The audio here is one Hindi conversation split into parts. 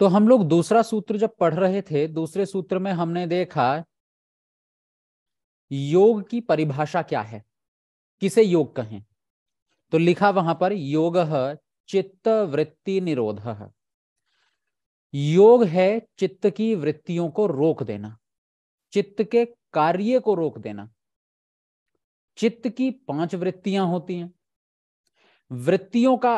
तो हम लोग दूसरा सूत्र जब पढ़ रहे थे दूसरे सूत्र में हमने देखा योग की परिभाषा क्या है किसे योग कहें तो लिखा वहां पर योग चित्त वृत्ति निरोध योग है चित्त की वृत्तियों को रोक देना चित्त के कार्य को रोक देना चित्त की पांच वृत्तियां होती हैं वृत्तियों का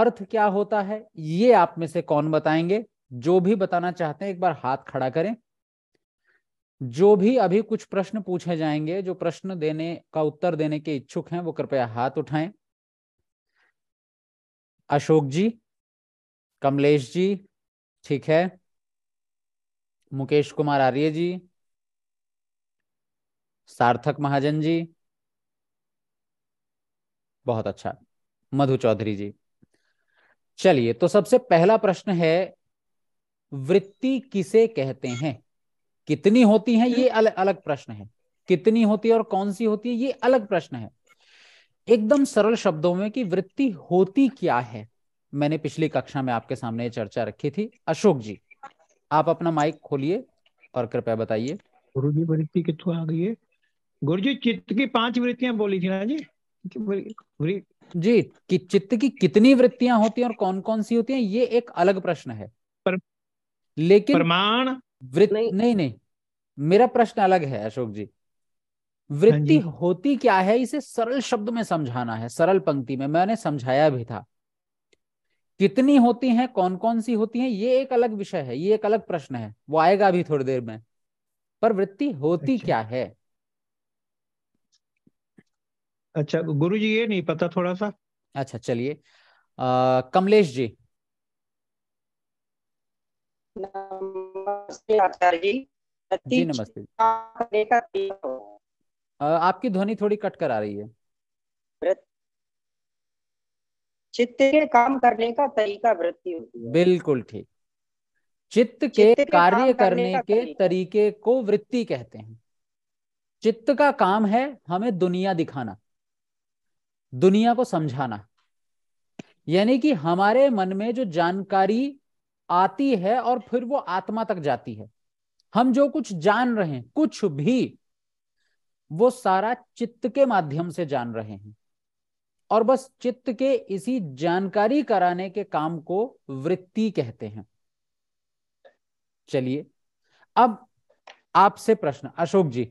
अर्थ क्या होता है ये आप में से कौन बताएंगे जो भी बताना चाहते हैं एक बार हाथ खड़ा करें जो भी अभी कुछ प्रश्न पूछे जाएंगे जो प्रश्न देने का उत्तर देने के इच्छुक हैं वो कृपया हाथ उठाएं अशोक जी कमलेश जी ठीक है मुकेश कुमार आर्य जी सार्थक महाजन जी बहुत अच्छा मधु चौधरी जी चलिए तो सबसे पहला प्रश्न है वृत्ति किसे कहते हैं कितनी होती है ये अल, अलग प्रश्न है कितनी होती है और कौन सी होती है ये अलग प्रश्न है एकदम सरल शब्दों में कि वृत्ति होती क्या है मैंने पिछली कक्षा में आपके सामने चर्चा रखी थी अशोक जी आप अपना माइक खोलिए और कृपया बताइए गुरु जी वृत्ति कितों आ गई है गुरु जी चित्त की पांच वृत्तियां बोली थी ना जी जी कि चित्त की कितनी वृत्तियां होती हैं और कौन कौन सी होती हैं ये एक अलग प्रश्न है पर लेकिन प्रमाण वृत्ति नहीं।, नहीं नहीं मेरा प्रश्न अलग है अशोक जी वृत्ति हाँ होती क्या है इसे सरल शब्द में समझाना है सरल पंक्ति में मैंने समझाया भी था कितनी होती हैं कौन कौन सी होती हैं ये एक अलग विषय है ये एक अलग प्रश्न है वो आएगा भी थोड़ी देर में पर वृत्ति होती अच्छा। क्या है अच्छा गुरु जी ये नहीं पता थोड़ा सा अच्छा चलिए कमलेश जी नमस्ते आचार्य जी जी नमस्ते आपकी ध्वनि थोड़ी कट कर आ रही है चित्त के काम करने का तरीका वृत्ति होती है बिल्कुल ठीक चित्त के कार्य करने के तरीके को वृत्ति कहते हैं चित्त का काम है हमें दुनिया दिखाना दुनिया को समझाना यानी कि हमारे मन में जो जानकारी आती है और फिर वो आत्मा तक जाती है हम जो कुछ जान रहे हैं कुछ भी वो सारा चित्त के माध्यम से जान रहे हैं और बस चित्त के इसी जानकारी कराने के काम को वृत्ति कहते हैं चलिए अब आपसे प्रश्न अशोक जी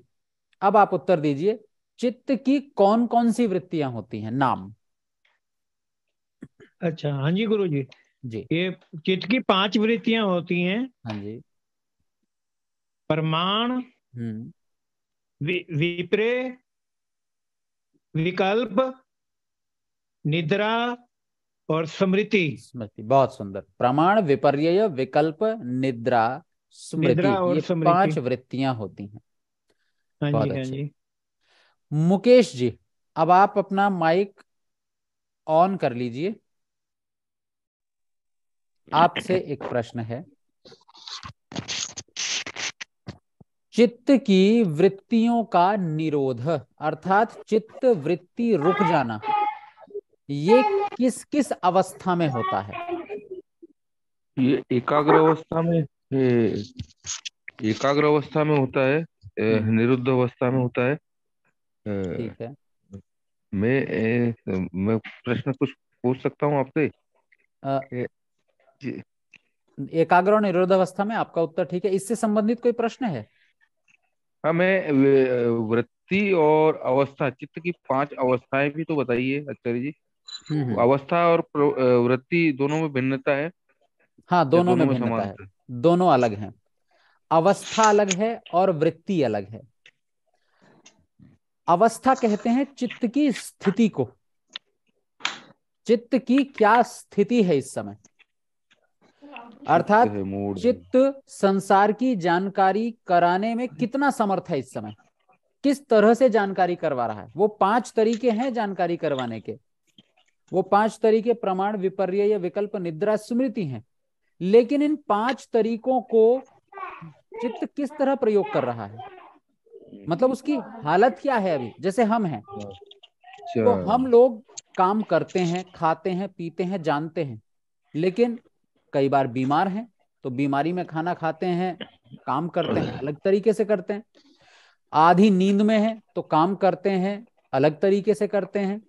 अब आप उत्तर दीजिए चित्त की कौन कौन सी वृत्तियां होती हैं नाम अच्छा हाँ जी गुरु जी जी ये चित्त की पांच वृत्तियां होती हैं हाँ जी प्रमाण हम्म। वि, विकल्प निद्रा और स्मृति स्मृति बहुत सुंदर प्रमाण विपर्य विकल्प निद्रा स्मृति ये पांच वृत्तियां होती हैं हाँ बहुत हाँ जी। मुकेश जी अब आप अपना माइक ऑन कर लीजिए आपसे एक प्रश्न है चित्त की वृत्तियों का निरोध अर्थात चित्त वृत्ति रुक जाना ये किस किस अवस्था में होता है ये एकाग्र अवस्था में एकाग्र अवस्था में होता है हम्म। निरुद्ध अवस्था में होता है ठीक है मैं मैं प्रश्न कुछ पूछ सकता हूँ आपसे एकाग्र और निरोधावस्था में आपका उत्तर ठीक है इससे संबंधित कोई प्रश्न है हमें वृत्ति और अवस्था चित्त की पांच अवस्थाएं भी तो बताइए आचार्य जी हम्म, हम्म। अवस्था और वृत्ति दोनों में भिन्नता है हाँ दोनों, दोनों में भिन्नता है दोनों अलग हैं अवस्था अलग है और वृत्ति अलग है अवस्था कहते हैं चित्त की स्थिति को चित्त की क्या स्थिति है इस समय अर्थात चित्त संसार की जानकारी कराने में कितना समर्थ है इस समय किस तरह से जानकारी करवा रहा है वो पांच तरीके हैं जानकारी करवाने के वो पांच तरीके प्रमाण विपर्य विकल्प निद्रा स्मृति हैं लेकिन इन पांच तरीकों को चित्त किस तरह प्रयोग कर रहा है मतलब उसकी हालत क्या है अभी जैसे हम हैं अच्छा। तो हम लोग काम करते हैं खाते हैं पीते हैं जानते हैं लेकिन कई बार बीमार हैं तो बीमारी में खाना खाते हैं काम करते हैं अलग तरीके से करते हैं आधी नींद में है तो काम करते हैं अलग तरीके से करते हैं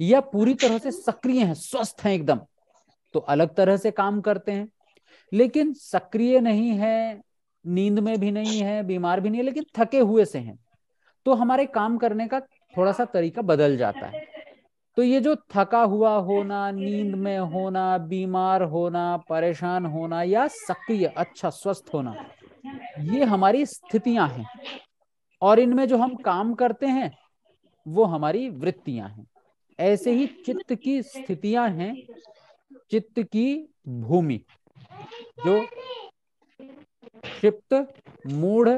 या पूरी तरह से सक्रिय हैं स्वस्थ हैं एकदम तो अलग तरह से काम करते हैं लेकिन सक्रिय नहीं है नींद में भी नहीं है बीमार भी नहीं है लेकिन थके हुए से हैं तो हमारे काम करने का थोड़ा सा तरीका बदल जाता है तो ये जो थका हुआ होना नींद में होना बीमार होना परेशान होना या सक्रिय अच्छा स्वस्थ होना ये हमारी स्थितियां हैं और इनमें जो हम काम करते हैं वो हमारी वृत्तियां हैं ऐसे ही चित्त की स्थितियां हैं चित्त की भूमि जो क्षिप्त मूढ़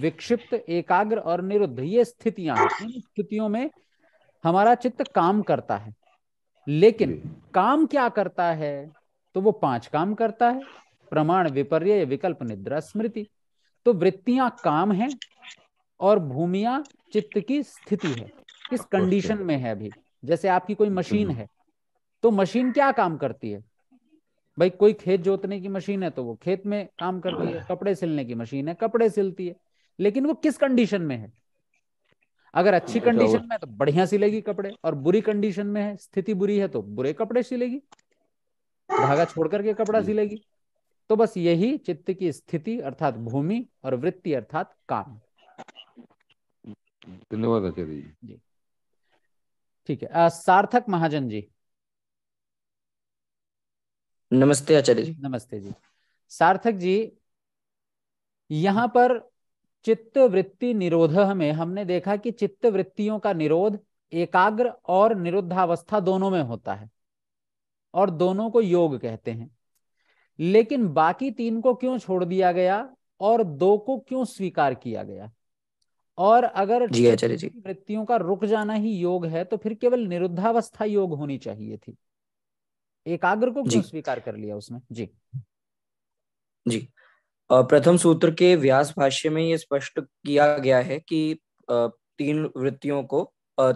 विक्षिप्त एकाग्र और निरुद्ध ये स्थितियां इन स्थितियों में हमारा चित्त काम करता है लेकिन काम क्या करता है तो वो पांच काम करता है प्रमाण विपर्य विकल्प निद्रा स्मृति तो वृत्तियां काम है और भूमिया चित्त की स्थिति है किस कंडीशन में है अभी जैसे आपकी कोई मशीन हम्म। है तो मशीन क्या काम करती है भाई कोई खेत जोतने की मशीन है तो वो खेत में काम करती है कपड़े सिलने की मशीन है कपड़े सिलती है लेकिन वो किस कंडीशन में है अगर अच्छी कंडीशन में तो बढ़िया सिलेगी कपड़े और बुरी कंडीशन में है स्थिति बुरी है तो बुरे कपड़े सिलेगी धागा छोड़ करके कपड़ा हम्म। सिलेगी तो बस यही चित्त की स्थिति अर्थात भूमि और वृत्ति अर्थात काम धन्यवाद आचार्य जी ठीक है आ, सार्थक महाजन जी नमस्ते आचार्य जी नमस्ते जी सार्थक जी यहाँ पर चित्त वृत्ति निरोध में हमने देखा कि चित्त वृत्तियों का निरोध एकाग्र और निरुद्धावस्था दोनों में होता है और दोनों को योग कहते हैं लेकिन बाकी तीन को क्यों छोड़ दिया गया और दो को क्यों स्वीकार किया गया और अगर वृत्तियों का रुक जाना ही योग है तो फिर केवल निरुद्धावस्था योग होनी चाहिए थी एकाग्र को क्यों स्वीकार कर लिया उसने जी जी प्रथम सूत्र के व्यास भाष्य में ये स्पष्ट किया गया है कि तीन वृत्तियों को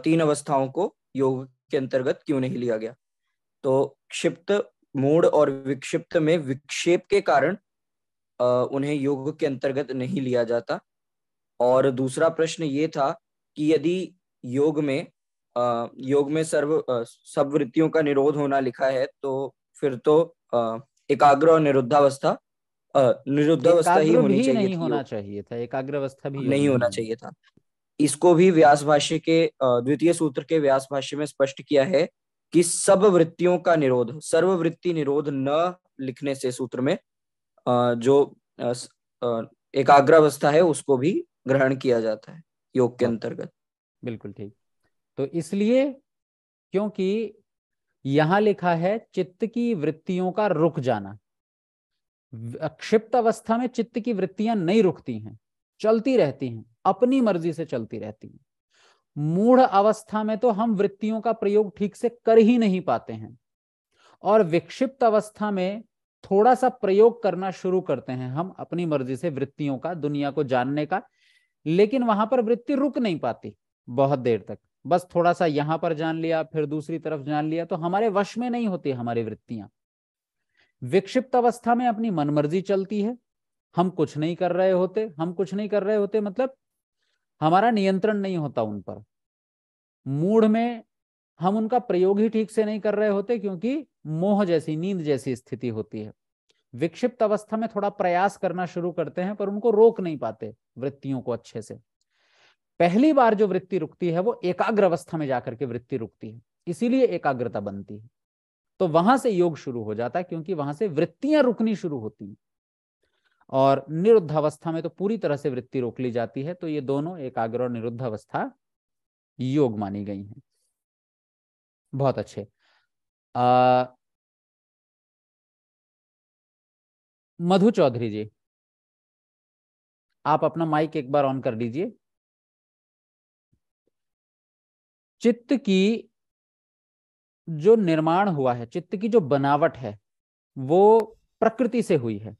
तीन अवस्थाओं को योग के अंतर्गत क्यों नहीं लिया गया तो क्षिप्त मूड और विक्षिप्त में विक्षेप के कारण उन्हें योग के अंतर्गत नहीं लिया जाता और दूसरा प्रश्न ये था कि यदि योग में योग में सर्व सब वृत्तियों का निरोध होना लिखा है तो फिर तो एकाग्र और निरुद्धावस्था निरुद्धावस्था ही होनी चाहिए नहीं होना चाहिए था एकाग्र अवस्था भी नहीं होना चाहिए था इसको भी व्यास भाष्य के द्वितीय सूत्र के व्यास भाष्य में स्पष्ट किया है कि सब वृत्तियों का निरोध सर्ववृत्ति निरोध न लिखने से सूत्र में जो एकाग्र अवस्था है उसको भी ग्रहण किया जाता है योग के हाँ। अंतर्गत बिल्कुल ठीक तो इसलिए क्योंकि यहां लिखा है चित्त की वृत्तियों का रुक जाना क्षिप्त अवस्था में चित्त की वृत्तियां नहीं रुकती हैं चलती रहती हैं अपनी मर्जी से चलती रहती हैं मूढ़ अवस्था में तो हम वृत्तियों का प्रयोग ठीक से कर ही नहीं पाते हैं और विक्षिप्त अवस्था में थोड़ा सा प्रयोग करना शुरू करते हैं हम अपनी मर्जी से वृत्तियों का दुनिया को जानने का लेकिन वहां पर वृत्ति रुक नहीं पाती बहुत देर तक बस थोड़ा सा यहां पर जान लिया फिर दूसरी तरफ जान लिया तो हमारे वश में नहीं होती हमारी वृत्तियां विक्षिप्त अवस्था में अपनी मनमर्जी चलती है हम कुछ नहीं कर रहे होते हम कुछ नहीं कर रहे होते मतलब हमारा नियंत्रण नहीं होता उन पर मूड में हम उनका प्रयोग ही ठीक से नहीं कर रहे होते क्योंकि मोह जैसी नींद जैसी स्थिति होती है विक्षिप्त अवस्था में थोड़ा प्रयास करना शुरू करते हैं पर उनको रोक नहीं पाते वृत्तियों को अच्छे से पहली बार जो वृत्ति रुकती है वो एकाग्र अवस्था में जाकर के वृत्ति रुकती है इसीलिए एकाग्रता बनती है तो वहां से योग शुरू हो जाता है क्योंकि वहां से वृत्तियां रुकनी शुरू होती हैं और निरुद्धावस्था में तो पूरी तरह से वृत्ति रोक ली जाती है तो ये दोनों एकाग्र और अवस्था योग मानी गई हैं बहुत अच्छे आ, मधु चौधरी जी आप अपना माइक एक बार ऑन कर लीजिए चित्त की जो निर्माण हुआ है चित्त की जो बनावट है वो प्रकृति से हुई है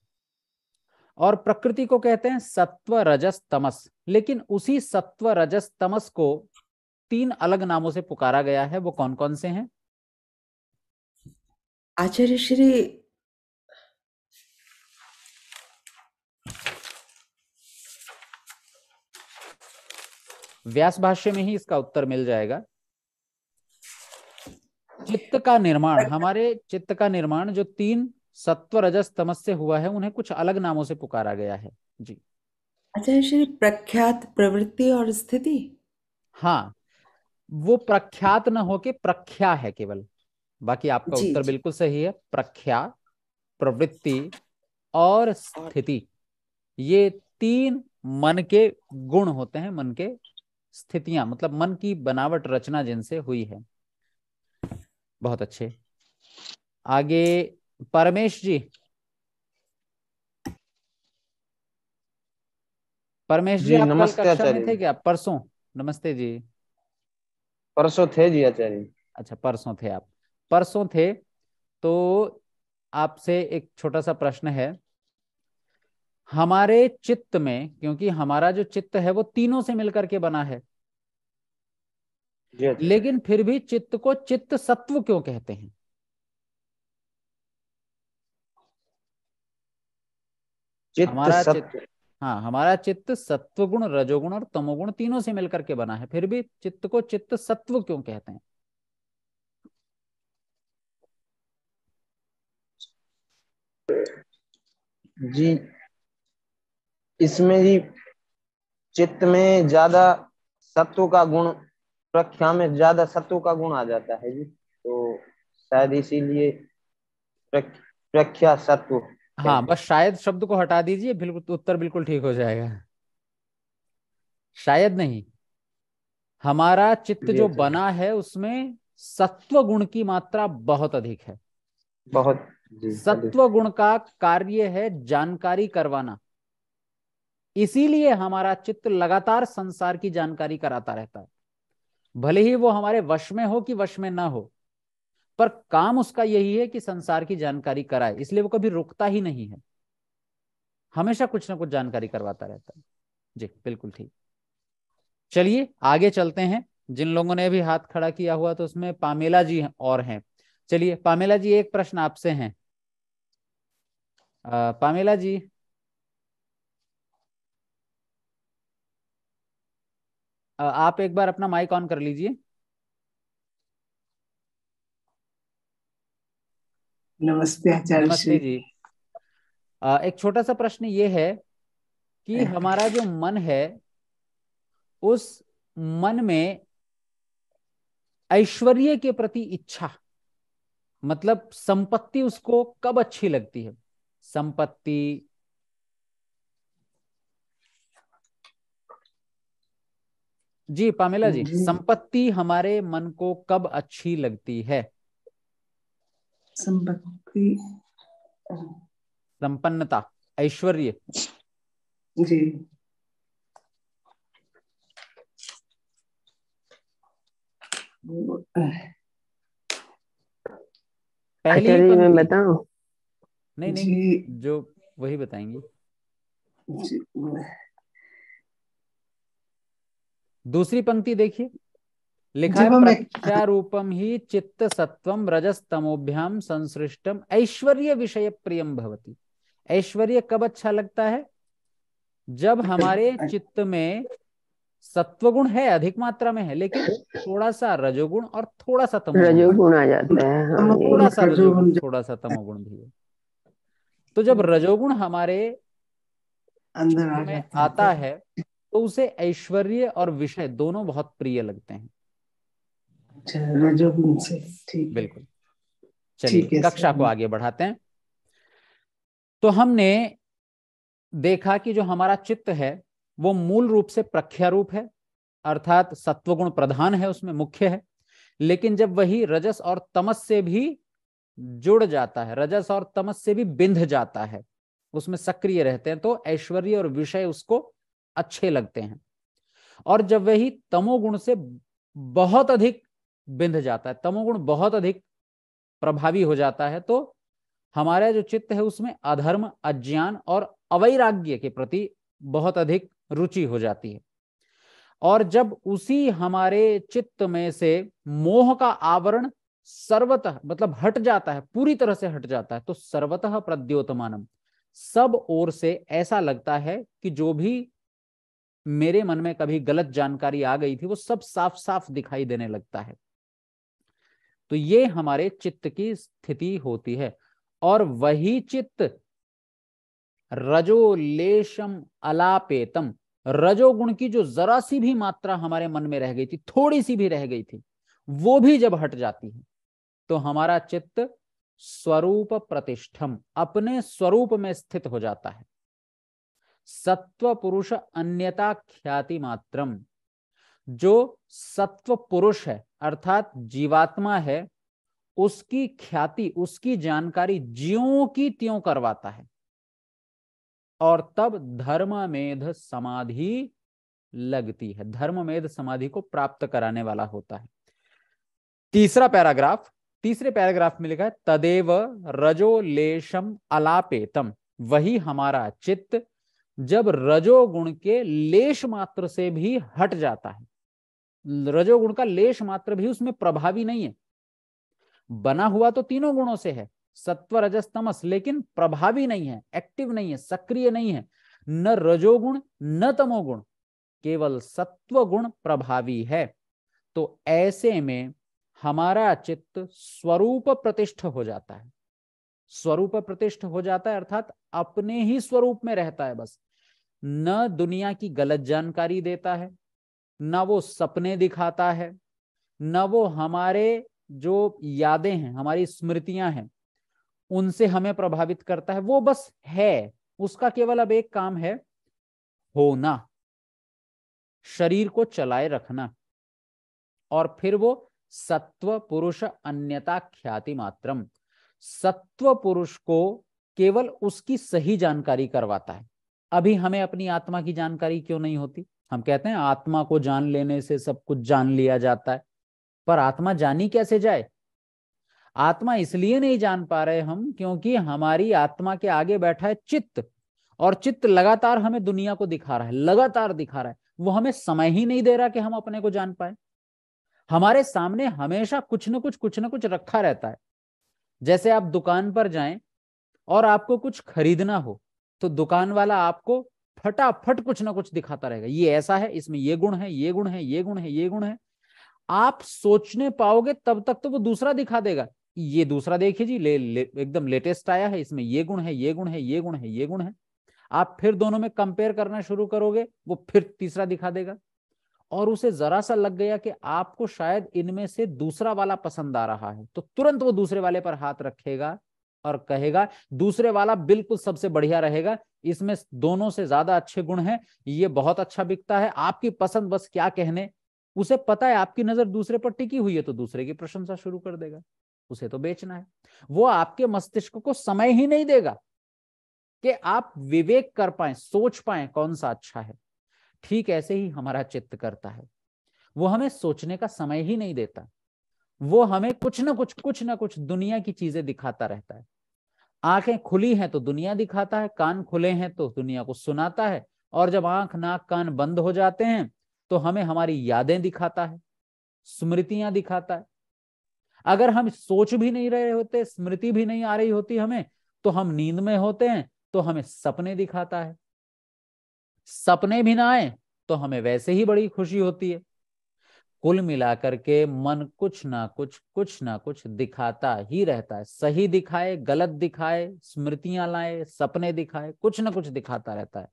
और प्रकृति को कहते हैं सत्व रजस तमस लेकिन उसी सत्व रजस तमस को तीन अलग नामों से पुकारा गया है वो कौन कौन से हैं आचार्य श्री व्यास भाष्य में ही इसका उत्तर मिल जाएगा चित्त का निर्माण हमारे चित्त का निर्माण जो तीन सत्व रजस तमस से हुआ है उन्हें कुछ अलग नामों से पुकारा गया है जी अच्छा श्री प्रख्यात प्रवृत्ति और स्थिति हाँ वो प्रख्यात न होके प्रख्या है केवल बाकी आपका जी, उत्तर जी. बिल्कुल सही है प्रख्या प्रवृत्ति और स्थिति ये तीन मन के गुण होते हैं मन के स्थितियां मतलब मन की बनावट रचना जिनसे हुई है बहुत अच्छे आगे परमेश जी परमेश जी, जी आप नमस्ते कक्षा में थे क्या परसों नमस्ते जी परसों थे जी आचार्य अच्छा परसों थे आप परसों थे तो आपसे एक छोटा सा प्रश्न है हमारे चित्त में क्योंकि हमारा जो चित्त है वो तीनों से मिलकर के बना है लेकिन फिर भी चित्त को चित्त सत्व क्यों कहते हैं हमारा चित्त हाँ हमारा चित्त सत्व गुण रजोगुण और तमोगुण तीनों से मिलकर के बना है फिर भी चित्त को चित्त सत्व क्यों कहते हैं जी इसमें जी चित्त में ज्यादा सत्व का गुण प्रख्या में ज्यादा सत्व का गुण आ जाता है जी तो शायद इसीलिए प्रख्या सत्व हाँ बस शायद शब्द को हटा दीजिए बिल्कुल उत्तर बिल्कुल ठीक हो जाएगा शायद नहीं हमारा चित्त जो तो बना है उसमें सत्व गुण की मात्रा बहुत अधिक है बहुत सत्व गुण का कार्य है जानकारी करवाना इसीलिए हमारा चित्त लगातार संसार की जानकारी कराता रहता है भले ही वो हमारे वश में हो कि वश में ना हो पर काम उसका यही है कि संसार की जानकारी कराए इसलिए वो कभी रुकता ही नहीं है हमेशा कुछ ना कुछ जानकारी करवाता रहता है जी बिल्कुल ठीक चलिए आगे चलते हैं जिन लोगों ने भी हाथ खड़ा किया हुआ तो उसमें पामेला जी और हैं चलिए पामेला जी एक प्रश्न आपसे हैं पामेला जी आप एक बार अपना माइक ऑन कर लीजिए नमस्ते नमस्ते जी एक छोटा सा प्रश्न ये है कि हाँ। हमारा जो मन है उस मन में ऐश्वर्य के प्रति इच्छा मतलब संपत्ति उसको कब अच्छी लगती है संपत्ति जी पामेला जी, जी। संपत्ति हमारे मन को कब अच्छी लगती है संपत्ति संपन्नता ऐश्वर्य जी पहली पर... मैं बताऊं नहीं नहीं जो वही बताएंगी जी दूसरी पंक्ति देखिए लिखा है प्रत्यारूपम ही चित्त सत्वम रजस्तमोभ्याम संसृष्टम ऐश्वर्य विषय प्रियम भवती ऐश्वर्य कब अच्छा लगता है जब हमारे चित्त में सत्वगुण है अधिक मात्रा में है लेकिन थोड़ा सा रजोगुण और थोड़ा सा तमोगुण रजोगुण आ जाता है हाँ थोड़ा सा रजोगुण थोड़ा सा तमोगुण भी है तो जब रजोगुण हमारे अंदर में आता है तो उसे ऐश्वर्य और विषय दोनों बहुत प्रिय लगते हैं बिल्कुल चलिए कक्षा को आगे बढ़ाते हैं तो हमने देखा कि जो हमारा चित्त है वो मूल रूप से प्रख्या रूप है अर्थात सत्वगुण प्रधान है उसमें मुख्य है लेकिन जब वही रजस और तमस से भी जुड़ जाता है रजस और तमस से भी बिंध जाता है उसमें सक्रिय रहते हैं तो ऐश्वर्य और विषय उसको अच्छे लगते हैं और जब वही तमोगुण से बहुत अधिक बिंध जाता है तमोगुण बहुत अधिक प्रभावी हो जाता है तो हमारा जो चित्त है उसमें अधर्म अज्ञान और अवैराग्य के प्रति बहुत अधिक रुचि हो जाती है और जब उसी हमारे चित्त में से मोह का आवरण सर्वतः मतलब हट जाता है पूरी तरह से हट जाता है तो सर्वतः प्रद्योतमानम सब ओर से ऐसा लगता है कि जो भी मेरे मन में कभी गलत जानकारी आ गई थी वो सब साफ साफ दिखाई देने लगता है तो ये हमारे चित्त की स्थिति होती है और वही चित्त रजोलेशम अलापेतम रजोगुण की जो जरा सी भी मात्रा हमारे मन में रह गई थी थोड़ी सी भी रह गई थी वो भी जब हट जाती है तो हमारा चित्त स्वरूप प्रतिष्ठम अपने स्वरूप में स्थित हो जाता है सत्व पुरुष अन्यता ख्याति मात्रम जो सत्व पुरुष है अर्थात जीवात्मा है उसकी ख्याति उसकी जानकारी जीवों की त्यों करवाता है और तब धर्म मेध समाधि लगती है धर्म मेध समाधि को प्राप्त कराने वाला होता है तीसरा पैराग्राफ तीसरे पैराग्राफ में लिखा है तदेव रजोलेशम अलापेतम वही हमारा चित्त जब रजोगुण के लेश मात्र से भी हट जाता है रजोगुण का लेश मात्र भी उसमें प्रभावी नहीं है बना हुआ तो तीनों गुणों से है सत्व रजस तमस लेकिन प्रभावी नहीं है एक्टिव नहीं है सक्रिय नहीं है न रजोगुण न तमोगुण केवल सत्व गुण प्रभावी है तो ऐसे में हमारा चित्त स्वरूप प्रतिष्ठ हो जाता है स्वरूप प्रतिष्ठ हो जाता है अर्थात अपने ही स्वरूप में रहता है बस न दुनिया की गलत जानकारी देता है न वो सपने दिखाता है न वो हमारे जो यादें हैं हमारी स्मृतियां हैं उनसे हमें प्रभावित करता है वो बस है उसका केवल अब एक काम है होना शरीर को चलाए रखना और फिर वो सत्व पुरुष अन्यता ख्याति मात्रम सत्व पुरुष को केवल उसकी सही जानकारी करवाता है अभी हमें अपनी आत्मा की जानकारी क्यों नहीं होती हम कहते हैं आत्मा को जान लेने से सब कुछ जान लिया जाता है पर आत्मा जानी कैसे जाए आत्मा इसलिए नहीं जान पा रहे हम क्योंकि हमारी आत्मा के आगे बैठा है चित्त और चित्त लगातार हमें दुनिया को दिखा रहा है लगातार दिखा रहा है वो हमें समय ही नहीं दे रहा कि हम अपने को जान पाए हमारे सामने हमेशा कुछ न कुछ कुछ न कुछ रखा रहता है जैसे आप दुकान पर जाएं और आपको कुछ खरीदना हो तो दुकान वाला आपको फटाफट कुछ ना कुछ दिखाता रहेगा ये ऐसा है इसमें ये गुण है ये गुण है ये गुण है ये गुण है आप सोचने पाओगे तब तक तो वो दूसरा दिखा देगा ये दूसरा देखिए जी ले, ले एकदम लेटेस्ट आया है इसमें ये गुण है ये गुण है ये गुण है ये गुण है आप फिर दोनों में कंपेयर करना शुरू करोगे वो फिर तीसरा दिखा देगा और उसे जरा सा लग गया कि आपको शायद इनमें से दूसरा वाला पसंद आ रहा है तो तुरंत वो दूसरे वाले पर हाथ रखेगा और कहेगा दूसरे वाला बिल्कुल सबसे बढ़िया रहेगा इसमें दोनों से ज्यादा अच्छे गुण हैं ये बहुत अच्छा बिकता है आपकी पसंद बस क्या कहने उसे पता है आपकी नजर दूसरे पर टिकी हुई है तो दूसरे की प्रशंसा शुरू कर देगा उसे तो बेचना है वो आपके मस्तिष्क को समय ही नहीं देगा कि आप विवेक कर पाए सोच पाए कौन सा अच्छा है ठीक ऐसे ही हमारा चित्त करता है वो हमें सोचने का समय ही नहीं देता वो हमें कुछ ना कुछ कुछ ना कुछ दुनिया की चीजें दिखाता रहता है आंखें खुली हैं तो दुनिया दिखाता है कान खुले हैं तो दुनिया को सुनाता है और जब आंख नाक कान बंद हो जाते हैं तो हमें हमारी यादें दिखाता है स्मृतियां दिखाता है अगर हम सोच भी नहीं रहे होते स्मृति भी नहीं आ रही होती हमें तो हम नींद में होते हैं तो हमें सपने दिखाता है सपने भी ना आए तो हमें वैसे ही बड़ी खुशी होती है कुल मिलाकर के मन कुछ ना कुछ कुछ ना कुछ दिखाता ही रहता है सही दिखाए गलत दिखाए स्मृतियां लाए सपने दिखाए कुछ ना कुछ दिखाता रहता है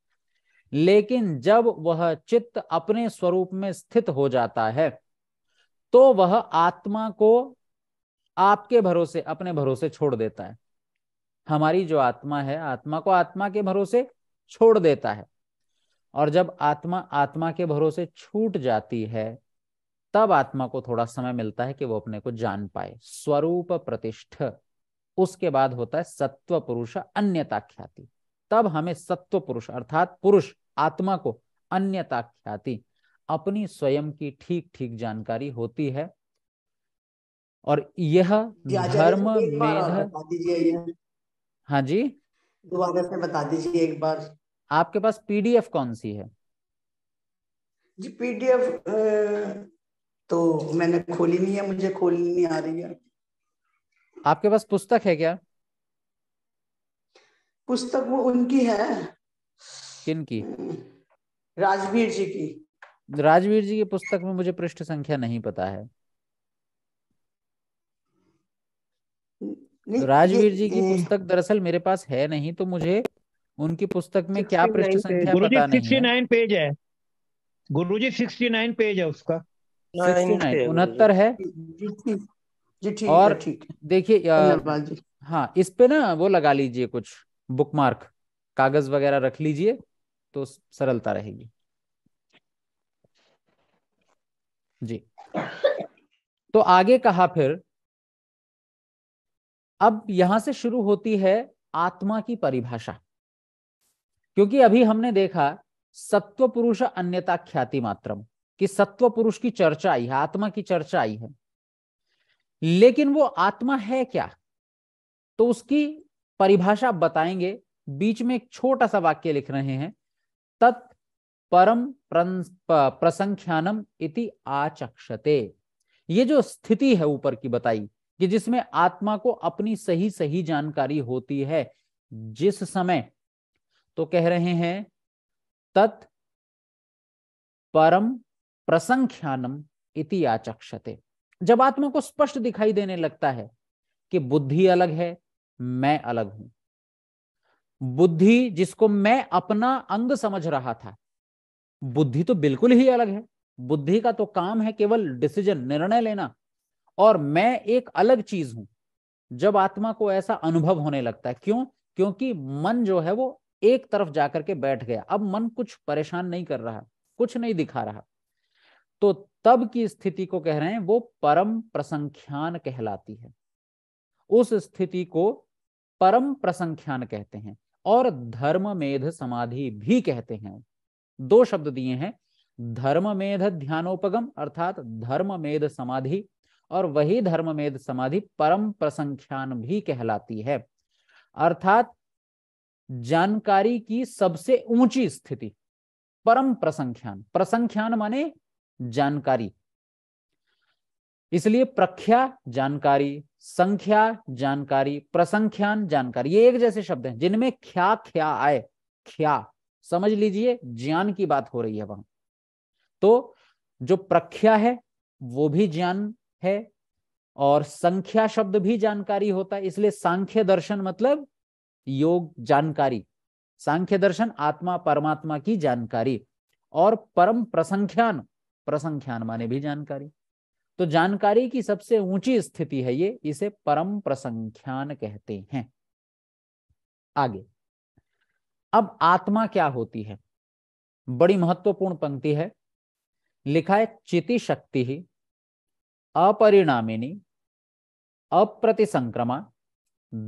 लेकिन जब वह चित्त अपने स्वरूप में स्थित हो जाता है तो वह आत्मा को आपके भरोसे अपने भरोसे छोड़ देता है हमारी जो आत्मा है आत्मा को आत्मा के भरोसे छोड़ देता है और जब आत्मा आत्मा के भरोसे छूट जाती है तब आत्मा को थोड़ा समय मिलता है कि वो अपने को जान पाए स्वरूप प्रतिष्ठ उसके बाद होता है सत्व पुरुष अन्यता ख्याति तब हमें सत्व पुरुष अर्थात पुरुष आत्मा को अन्यता ख्याति अपनी स्वयं की ठीक ठीक जानकारी होती है और यह धर्म मेध हाँ जी दोबारा से बता दीजिए एक बार आपके पास पीडीएफ कौन सी है जी पीडीएफ तो मैंने खोली नहीं है मुझे खोलनी नहीं आ रही है आपके पास पुस्तक है क्या पुस्तक वो उनकी है किन की राजवीर जी की राजवीर जी की पुस्तक में मुझे पृष्ठ संख्या नहीं पता है राजवीर जी की पुस्तक दरअसल मेरे पास है नहीं तो मुझे उनकी पुस्तक में क्या पृष्ठ संख्या जी सिक्सटी नाइन पेज है सिक्सटी नाइन पेज है उसका उनहत्तर है जी ठीक और ठीक देखिए हाँ इस पे ना वो लगा लीजिए कुछ बुकमार्क कागज वगैरह रख लीजिए तो सरलता रहेगी जी तो आगे कहा फिर अब यहां से शुरू होती है आत्मा की परिभाषा क्योंकि अभी हमने देखा सत्व पुरुष अन्यता ख्याति मात्रम कि सत्व पुरुष की चर्चा आई है आत्मा की चर्चा आई है लेकिन वो आत्मा है क्या तो उसकी परिभाषा बताएंगे बीच में एक छोटा सा वाक्य लिख रहे हैं तत् परम प्रसंख्यानम इति आचक्षते ये जो स्थिति है ऊपर की बताई कि जिसमें आत्मा को अपनी सही सही जानकारी होती है जिस समय तो कह रहे हैं तत् परम प्रसंख्यानम इति आचक्षते जब आत्मा को स्पष्ट दिखाई देने लगता है कि बुद्धि अलग है मैं अलग हूं बुद्धि जिसको मैं अपना अंग समझ रहा था बुद्धि तो बिल्कुल ही अलग है बुद्धि का तो काम है केवल डिसीजन निर्णय लेना और मैं एक अलग चीज हूं जब आत्मा को ऐसा अनुभव होने लगता है क्यों क्योंकि मन जो है वो एक तरफ जाकर के बैठ गया अब मन कुछ परेशान नहीं कर रहा कुछ नहीं दिखा रहा तो तब की स्थिति को कह रहे हैं वो परम प्रसंख्यान कहलाती है उस स्थिति को परम प्रसंख्यान कहते हैं और धर्म मेध समाधि भी कहते हैं दो शब्द दिए हैं धर्म मेध ध्यानोपगम अर्थात धर्म मेध समाधि और वही धर्म मेध समाधि परम प्रसंख्यान भी कहलाती है अर्थात जानकारी की सबसे ऊंची स्थिति परम प्रसंख्यान प्रसंख्यान माने जानकारी इसलिए प्रख्या जानकारी संख्या जानकारी प्रसंख्यान जानकारी ये एक जैसे शब्द हैं जिनमें ख्या ख्या आए ख्या समझ लीजिए ज्ञान की बात हो रही है वहां तो जो प्रख्या है वो भी ज्ञान है और संख्या शब्द भी जानकारी होता है इसलिए सांख्य दर्शन मतलब योग जानकारी सांख्य दर्शन आत्मा परमात्मा की जानकारी और परम प्रसंख्यान प्रसंख्यान माने भी जानकारी तो जानकारी की सबसे ऊंची स्थिति है ये इसे परम प्रसंख्यान कहते हैं आगे अब आत्मा क्या होती है बड़ी महत्वपूर्ण पंक्ति है लिखा है चिति शक्ति ही अपरिणामिनी अप्रतिसंक्रमा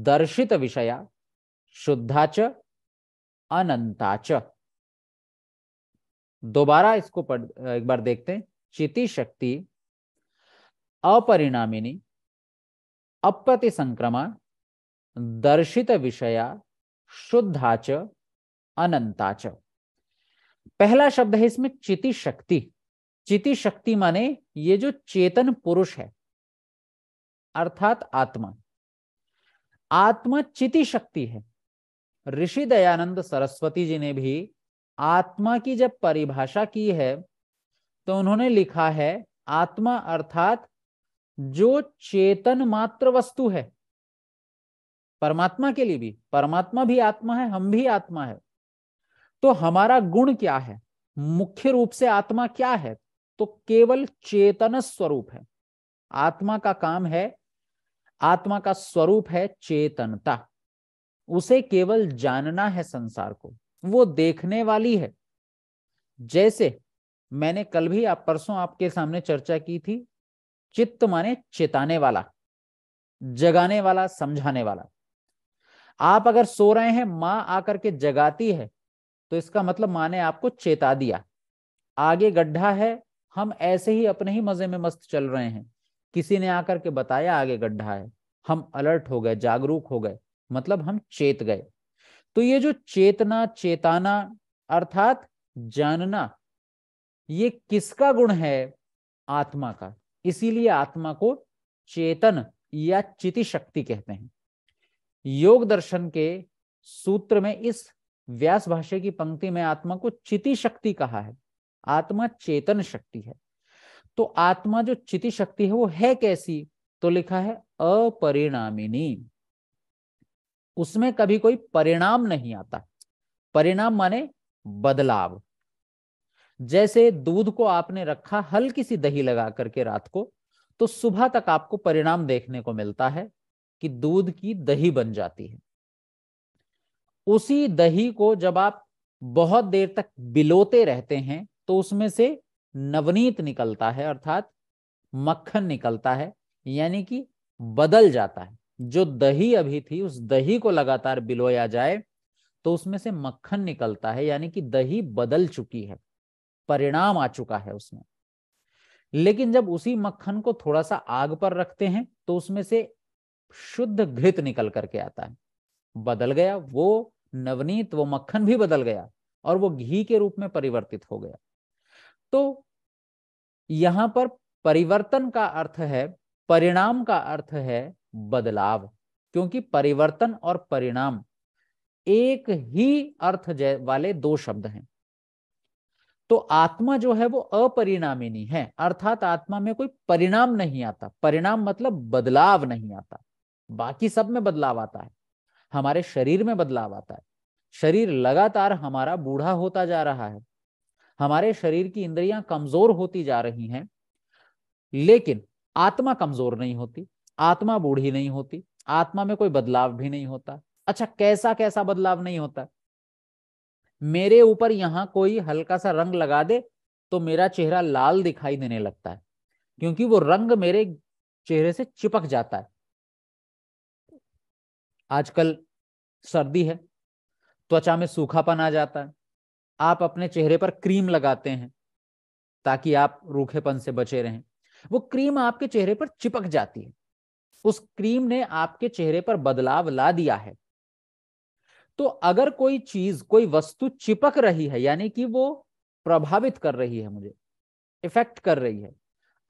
दर्शित विषया शुद्धाच च दोबारा इसको पढ़ एक बार देखते हैं चिति शक्ति अपरिणामिनी अप्रति संक्रमा दर्शित विषया शुद्धाच च पहला शब्द है इसमें चिति शक्ति चिति शक्ति माने ये जो चेतन पुरुष है अर्थात आत्मा आत्मा चिति शक्ति है ऋषि दयानंद सरस्वती जी ने भी आत्मा की जब परिभाषा की है तो उन्होंने लिखा है आत्मा अर्थात जो चेतन मात्र वस्तु है परमात्मा के लिए भी परमात्मा भी आत्मा है हम भी आत्मा है तो हमारा गुण क्या है मुख्य रूप से आत्मा क्या है तो केवल चेतन स्वरूप है आत्मा का काम है आत्मा का स्वरूप है चेतनता उसे केवल जानना है संसार को वो देखने वाली है जैसे मैंने कल भी आप परसों आपके सामने चर्चा की थी चित्त माने चेताने वाला जगाने वाला समझाने वाला आप अगर सो रहे हैं माँ आकर के जगाती है तो इसका मतलब माँ ने आपको चेता दिया आगे गड्ढा है हम ऐसे ही अपने ही मजे में मस्त चल रहे हैं किसी ने आकर के बताया आगे गड्ढा है हम अलर्ट हो गए जागरूक हो गए मतलब हम चेत गए तो ये जो चेतना चेताना अर्थात जानना ये किसका गुण है आत्मा का इसीलिए आत्मा को चेतन या चिति शक्ति कहते हैं योग दर्शन के सूत्र में इस व्यास भाष्य की पंक्ति में आत्मा को चिति शक्ति कहा है आत्मा चेतन शक्ति है तो आत्मा जो चिति शक्ति है वो है कैसी तो लिखा है अपरिणामिनी उसमें कभी कोई परिणाम नहीं आता परिणाम माने बदलाव जैसे दूध को आपने रखा हल्की सी दही लगा करके रात को तो सुबह तक आपको परिणाम देखने को मिलता है कि दूध की दही बन जाती है उसी दही को जब आप बहुत देर तक बिलोते रहते हैं तो उसमें से नवनीत निकलता है अर्थात मक्खन निकलता है यानी कि बदल जाता है जो दही अभी थी उस दही को लगातार बिलोया जाए तो उसमें से मक्खन निकलता है यानी कि दही बदल चुकी है परिणाम आ चुका है उसमें लेकिन जब उसी मक्खन को थोड़ा सा आग पर रखते हैं तो उसमें से शुद्ध घृत निकल करके आता है बदल गया वो नवनीत वो मक्खन भी बदल गया और वो घी के रूप में परिवर्तित हो गया तो यहां पर परिवर्तन का अर्थ है परिणाम का अर्थ है बदलाव क्योंकि परिवर्तन और परिणाम एक ही अर्थ वाले दो शब्द हैं तो आत्मा जो है वो अपरिणामिनी है अर्थात आत्मा में कोई परिणाम नहीं आता परिणाम मतलब बदलाव नहीं आता बाकी सब में बदलाव आता है हमारे शरीर में बदलाव आता है शरीर लगातार हमारा बूढ़ा होता जा रहा है हमारे शरीर की इंद्रियां कमजोर होती जा रही हैं लेकिन आत्मा कमजोर नहीं होती आत्मा बूढ़ी नहीं होती आत्मा में कोई बदलाव भी नहीं होता अच्छा कैसा कैसा बदलाव नहीं होता मेरे ऊपर यहां कोई हल्का सा रंग लगा दे तो मेरा चेहरा लाल दिखाई देने लगता है क्योंकि वो रंग मेरे चेहरे से चिपक जाता है आजकल सर्दी है त्वचा में सूखापन आ जाता है आप अपने चेहरे पर क्रीम लगाते हैं ताकि आप रूखेपन से बचे रहें वो क्रीम आपके चेहरे पर चिपक जाती है उस क्रीम ने आपके चेहरे पर बदलाव ला दिया है तो अगर कोई चीज कोई वस्तु चिपक रही है यानी कि वो प्रभावित कर रही है मुझे इफेक्ट कर रही है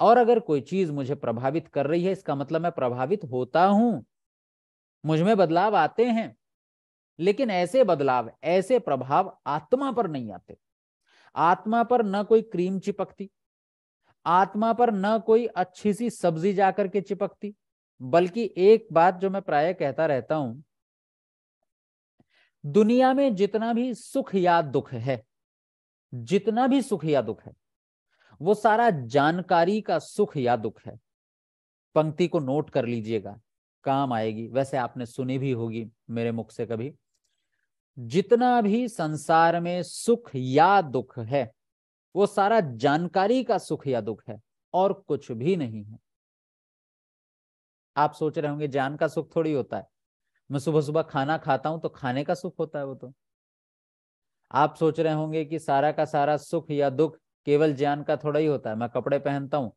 और अगर कोई चीज मुझे प्रभावित कर रही है इसका मतलब मैं प्रभावित होता हूं मुझ में बदलाव आते हैं लेकिन ऐसे बदलाव ऐसे प्रभाव आत्मा पर नहीं आते आत्मा पर न कोई क्रीम चिपकती आत्मा पर न कोई अच्छी सी सब्जी जाकर के चिपकती बल्कि एक बात जो मैं प्राय कहता रहता हूं दुनिया में जितना भी सुख या दुख है जितना भी सुख या दुख है वो सारा जानकारी का सुख या दुख है पंक्ति को नोट कर लीजिएगा काम आएगी वैसे आपने सुनी भी होगी मेरे मुख से कभी जितना भी संसार में सुख या दुख है वो सारा जानकारी का सुख या दुख है और कुछ भी नहीं है आप सोच रहे होंगे जान का सुख थोड़ी होता है मैं सुबह सुबह खाना खाता हूं तो खाने का सुख होता है वो तो आप सोच रहे होंगे कि सारा का सारा सुख या दुख केवल ज्ञान का थोड़ा ही होता है मैं कपड़े पहनता हूँ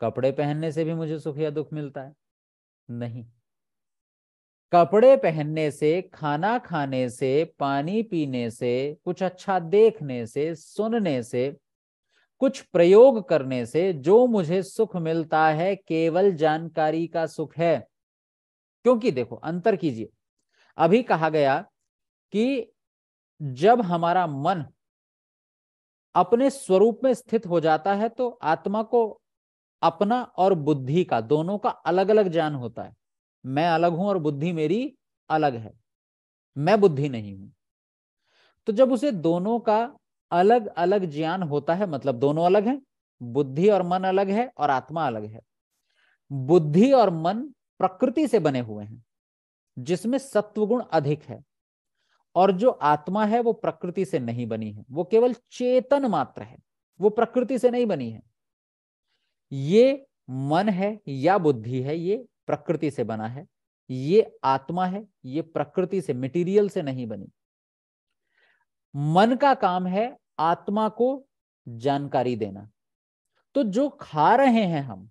कपड़े पहनने से भी मुझे सुख या दुख मिलता है नहीं कपड़े पहनने से खाना खाने से पानी पीने से कुछ अच्छा देखने से सुनने से कुछ प्रयोग करने से जो मुझे सुख मिलता है केवल जानकारी का सुख है क्योंकि देखो अंतर कीजिए अभी कहा गया कि जब हमारा मन अपने स्वरूप में स्थित हो जाता है तो आत्मा को अपना और बुद्धि का दोनों का अलग अलग ज्ञान होता है मैं अलग हूं और बुद्धि मेरी अलग है मैं बुद्धि नहीं हूं तो जब उसे दोनों का अलग अलग ज्ञान होता है मतलब दोनों अलग है बुद्धि और मन अलग है और आत्मा अलग है बुद्धि और मन प्रकृति से बने हुए हैं जिसमें सत्वगुण अधिक है और जो आत्मा है वो प्रकृति से नहीं बनी है वो केवल चेतन मात्र है वो प्रकृति से नहीं बनी है ये मन है या बुद्धि है ये प्रकृति से बना है ये आत्मा है ये प्रकृति से मटेरियल से नहीं बनी मन का काम है आत्मा को जानकारी देना तो जो खा रहे हैं हम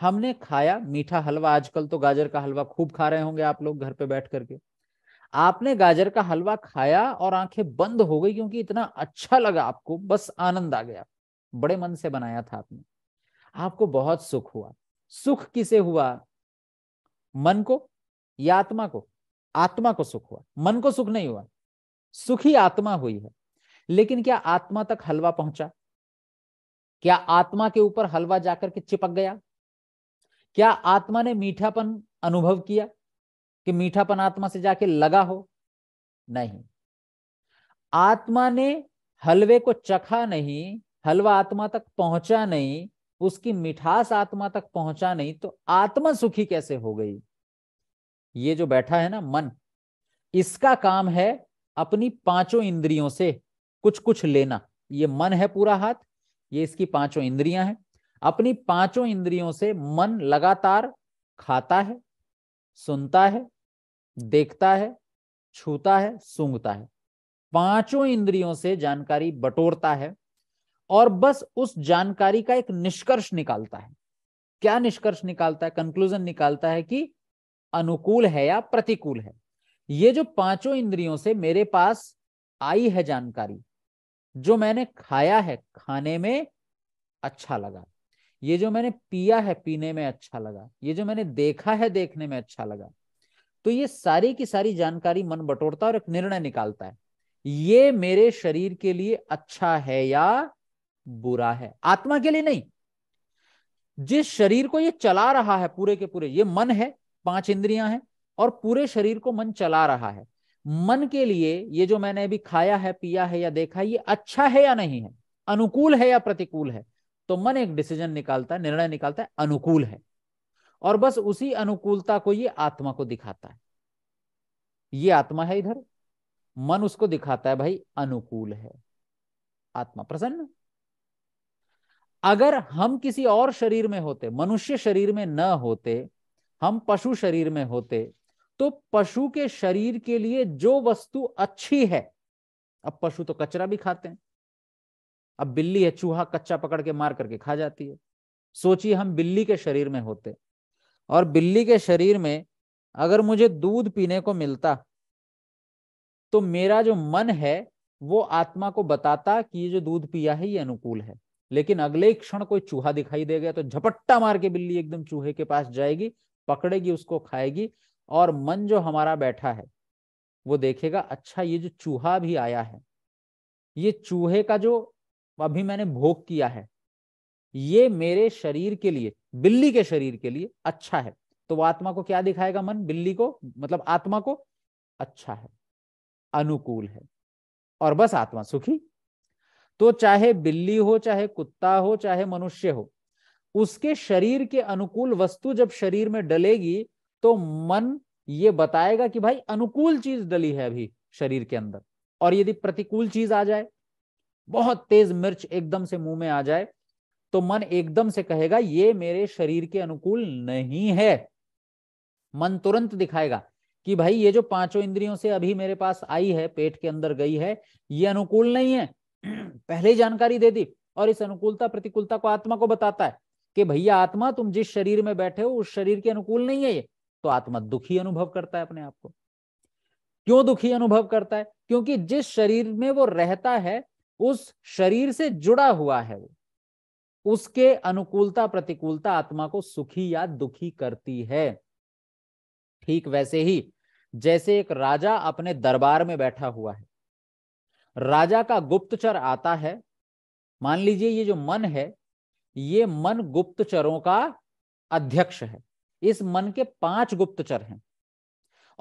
हमने खाया मीठा हलवा आजकल तो गाजर का हलवा खूब खा रहे होंगे आप लोग घर पे बैठ करके आपने गाजर का हलवा खाया और आंखें बंद हो गई क्योंकि इतना अच्छा लगा आपको बस आनंद आ गया बड़े मन से बनाया था आपने आपको बहुत सुख हुआ सुख किसे हुआ मन को या आत्मा को आत्मा को सुख हुआ मन को सुख नहीं हुआ सुखी आत्मा हुई है लेकिन क्या आत्मा तक हलवा पहुंचा क्या आत्मा के ऊपर हलवा जाकर के चिपक गया क्या आत्मा ने मीठापन अनुभव किया कि मीठापन आत्मा से जाके लगा हो नहीं आत्मा ने हलवे को चखा नहीं हलवा आत्मा तक पहुंचा नहीं उसकी मिठास आत्मा तक पहुंचा नहीं तो आत्मा सुखी कैसे हो गई ये जो बैठा है ना मन इसका काम है अपनी पांचों इंद्रियों से कुछ कुछ लेना ये मन है पूरा हाथ ये इसकी पांचों इंद्रियां हैं अपनी पांचों इंद्रियों से मन लगातार खाता है सुनता है देखता है छूता है सूंघता है पांचों इंद्रियों से जानकारी बटोरता है और बस उस जानकारी का एक निष्कर्ष निकालता है क्या निष्कर्ष निकालता है कंक्लूजन निकालता है कि अनुकूल है या प्रतिकूल है ये जो पांचों इंद्रियों से मेरे पास आई है जानकारी जो मैंने खाया है खाने में अच्छा लगा ये जो मैंने पिया है पीने में अच्छा लगा ये जो मैंने देखा है देखने में अच्छा लगा तो ये सारी की सारी जानकारी मन बटोरता और एक निर्णय निकालता है ये मेरे शरीर के लिए अच्छा है या बुरा है आत्मा के लिए नहीं जिस शरीर को ये चला रहा है पूरे के पूरे ये मन है पांच इंद्रियां हैं और पूरे शरीर को मन चला रहा है मन के लिए ये जो मैंने अभी खाया है पिया है या देखा है ये अच्छा है या नहीं है अनुकूल है या प्रतिकूल है तो मन एक डिसीजन निकालता है निर्णय निकालता है अनुकूल है और बस उसी अनुकूलता को ये आत्मा को दिखाता है ये आत्मा है इधर मन उसको दिखाता है भाई अनुकूल है आत्मा प्रसन्न अगर हम किसी और शरीर में होते मनुष्य शरीर में न होते हम पशु शरीर में होते तो पशु के शरीर के लिए जो वस्तु अच्छी है अब पशु तो कचरा भी खाते हैं अब बिल्ली है चूहा कच्चा पकड़ के मार करके खा जाती है सोचिए हम बिल्ली के शरीर में होते और बिल्ली के शरीर में अगर मुझे दूध पीने को मिलता तो मेरा जो मन है वो आत्मा को बताता कि ये जो दूध पिया है ये अनुकूल है लेकिन अगले क्षण कोई चूहा दिखाई देगा तो झपट्टा मार के बिल्ली एकदम चूहे के पास जाएगी पकड़ेगी उसको खाएगी और मन जो हमारा बैठा है वो देखेगा अच्छा ये जो चूहा भी आया है ये चूहे का जो अभी मैंने भोग किया है ये मेरे शरीर के लिए बिल्ली के शरीर के लिए अच्छा है तो वो आत्मा को क्या दिखाएगा मन बिल्ली को मतलब आत्मा को अच्छा है अनुकूल है और बस आत्मा सुखी तो चाहे बिल्ली हो चाहे कुत्ता हो चाहे मनुष्य हो उसके शरीर के अनुकूल वस्तु जब शरीर में डलेगी तो मन ये बताएगा कि भाई अनुकूल चीज डली है अभी शरीर के अंदर और यदि प्रतिकूल चीज आ जाए बहुत तेज मिर्च एकदम से मुंह में आ जाए तो मन एकदम से कहेगा ये मेरे शरीर के अनुकूल नहीं है मन तुरंत दिखाएगा कि भाई ये जो पांचों इंद्रियों से अभी मेरे पास आई है पेट के अंदर गई है ये अनुकूल नहीं है पहले ही जानकारी दे दी और इस अनुकूलता प्रतिकूलता को आत्मा को बताता है कि भैया आत्मा तुम जिस शरीर में बैठे हो उस शरीर के अनुकूल नहीं है ये तो आत्मा दुखी अनुभव करता है अपने आप को क्यों दुखी अनुभव करता है क्योंकि जिस शरीर में वो रहता है उस शरीर से जुड़ा हुआ है वो उसके अनुकूलता प्रतिकूलता आत्मा को सुखी या दुखी करती है ठीक वैसे ही जैसे एक राजा अपने दरबार में बैठा हुआ है राजा का गुप्तचर आता है मान लीजिए ये जो मन है ये मन गुप्तचरों का अध्यक्ष है इस मन के पांच गुप्तचर हैं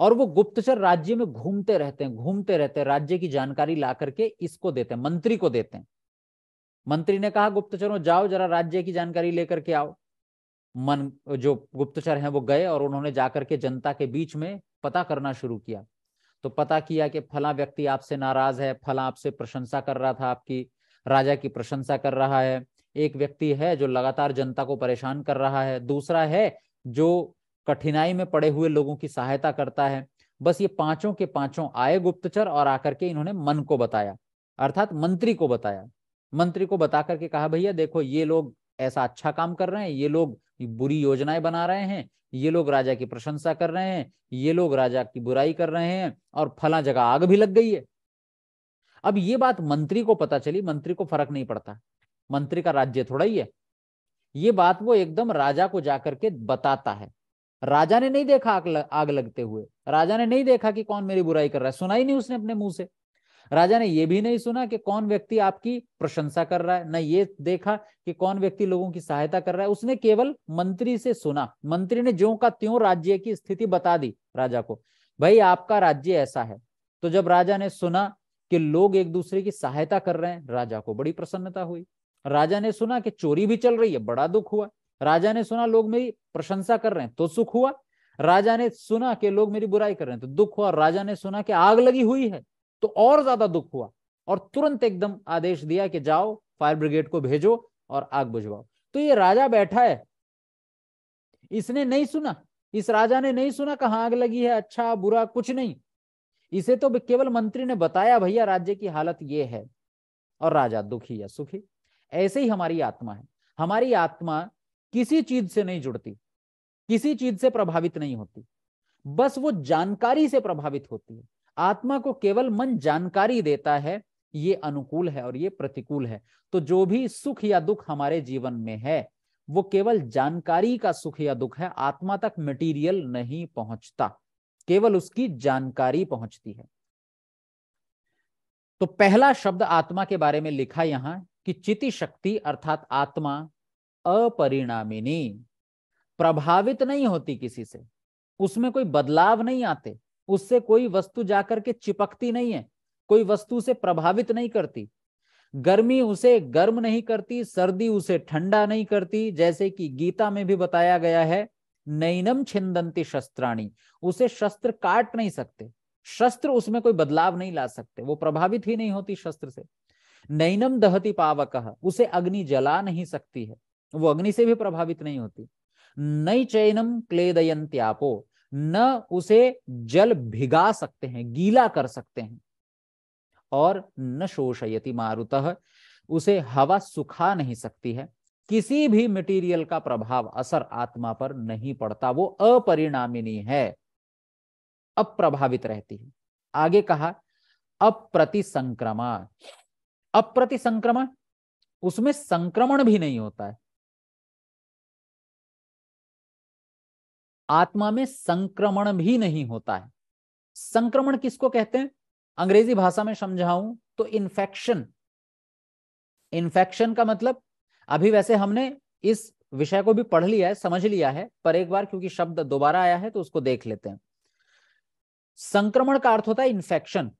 और वो गुप्तचर राज्य में घूमते रहते हैं घूमते रहते हैं राज्य की जानकारी ला करके इसको देते हैं मंत्री को देते हैं मंत्री ने कहा गुप्तचरों जाओ जरा राज्य की जानकारी लेकर के आओ मन जो गुप्तचर हैं वो गए और उन्होंने जाकर के जनता के बीच में पता करना शुरू किया तो पता किया कि फला व्यक्ति आपसे नाराज है फला आपसे प्रशंसा कर रहा था आपकी राजा की प्रशंसा कर रहा है एक व्यक्ति है जो लगातार जनता को परेशान कर रहा है दूसरा है जो कठिनाई में पड़े हुए लोगों की सहायता करता है बस ये पांचों के पांचों आए गुप्तचर और आकर के इन्होंने मन को बताया अर्थात मंत्री को बताया मंत्री को बता करके कहा भैया देखो ये लोग ऐसा अच्छा काम कर रहे हैं ये लोग बुरी योजनाएं बना रहे हैं ये लोग राजा की प्रशंसा कर रहे हैं ये लोग राजा की बुराई कर रहे हैं और फला जगह आग भी लग गई है अब ये बात मंत्री को पता चली मंत्री को फर्क नहीं पड़ता मंत्री का राज्य थोड़ा ही है ये बात वो एकदम राजा को जाकर के बताता है राजा ने नहीं देखा आग, लग, आग लगते हुए राजा ने नहीं देखा कि कौन मेरी बुराई कर रहा है सुना ही नहीं उसने अपने मुंह से राजा ने यह भी नहीं सुना कि कौन व्यक्ति आपकी प्रशंसा कर रहा है न ये देखा कि कौन व्यक्ति लोगों की सहायता कर रहा है उसने केवल मंत्री से सुना मंत्री ने ज्यो का त्यों राज्य की स्थिति बता दी राजा को भाई आपका राज्य ऐसा है तो जब राजा ने सुना कि लोग एक दूसरे की सहायता कर रहे हैं राजा को बड़ी प्रसन्नता हुई राजा ने सुना कि चोरी भी चल रही है बड़ा दुख हुआ राजा ने सुना लोग मेरी प्रशंसा कर रहे हैं तो सुख हुआ राजा ने सुना कि लोग मेरी बुराई कर रहे हैं तो दुख हुआ राजा ने सुना कि आग लगी हुई है तो और ज्यादा दुख हुआ और तुरंत एकदम आदेश दिया कि जाओ फायर ब्रिगेड को भेजो और आग बुझवाओ तो ये राजा बैठा है इसने नहीं सुना इस राजा ने नहीं सुना कहा आग लगी है अच्छा बुरा कुछ नहीं इसे तो केवल मंत्री ने बताया भैया राज्य की हालत ये है और राजा दुखी या सुखी ऐसे ही हमारी आत्मा है हमारी आत्मा किसी चीज से नहीं जुड़ती किसी चीज से प्रभावित नहीं होती बस वो जानकारी से प्रभावित होती है आत्मा को केवल मन जानकारी देता है ये अनुकूल है और ये प्रतिकूल है तो जो भी सुख या दुख हमारे जीवन में है वो केवल जानकारी का सुख या दुख है आत्मा तक मटेरियल नहीं पहुंचता केवल उसकी जानकारी पहुंचती है तो पहला शब्द आत्मा के बारे में लिखा यहां कि चिति शक्ति अर्थात आत्मा अपरिणामिनी प्रभावित नहीं होती किसी से उसमें कोई बदलाव नहीं आते उससे कोई वस्तु जाकर के चिपकती नहीं है कोई वस्तु से प्रभावित नहीं करती गर्मी उसे गर्म नहीं करती सर्दी उसे ठंडा नहीं करती जैसे कि गीता में भी बताया गया है नैनम छिंदंती शस्त्राणी उसे शस्त्र काट नहीं सकते शस्त्र उसमें कोई बदलाव नहीं ला सकते वो प्रभावित ही नहीं होती शस्त्र से नैनम दहती पावक उसे अग्नि जला नहीं सकती है वो अग्नि से भी प्रभावित नहीं होती नई चैनम क्लेदयंत्यापो न उसे जल भिगा सकते हैं गीला कर सकते हैं और न शोषयति मारुत उसे हवा सुखा नहीं सकती है किसी भी मटेरियल का प्रभाव असर आत्मा पर नहीं पड़ता वो अपरिणामिनी है अप्रभावित रहती है आगे कहा अप्रति संक्रमा अप्रति संक्रमण उसमें संक्रमण भी नहीं होता है आत्मा में संक्रमण भी नहीं होता है संक्रमण किसको कहते हैं अंग्रेजी भाषा में समझाऊं तो इन्फेक्शन इन्फेक्शन का मतलब अभी वैसे हमने इस विषय को भी पढ़ लिया है समझ लिया है पर एक बार क्योंकि शब्द दोबारा आया है तो उसको देख लेते हैं संक्रमण का अर्थ होता है इन्फेक्शन